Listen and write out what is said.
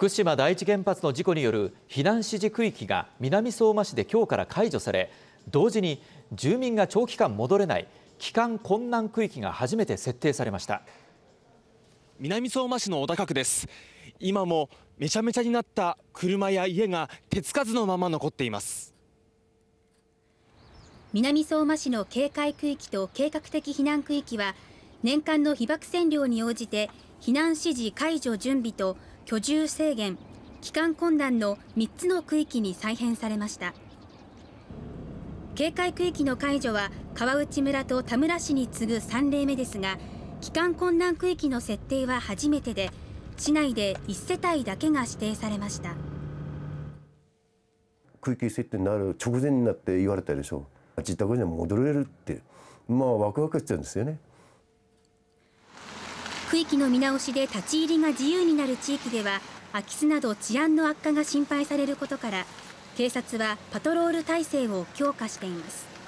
福島第一原発の事故による避難指示区域が南相馬市で今日から解除され同時に住民が長期間戻れない帰還困難区域が初めて設定されました南相馬市の小高区です今もめちゃめちゃになった車や家が手つかずのまま残っています南相馬市の警戒区域と計画的避難区域は年間の被爆線量に応じて避難指示解除準備と居住制限帰還困難の3つの区域に再編されました警戒区域の解除は川内村と田村市に次ぐ3例目ですが帰還困難区域の設定は初めてで市内で1世帯だけが指定されました区域設定になる直前になって言われたでしょう自宅には戻れるってまあワクワクしちゃうんですよね区域の見直しで立ち入りが自由になる地域では空き巣など治安の悪化が心配されることから警察はパトロール体制を強化しています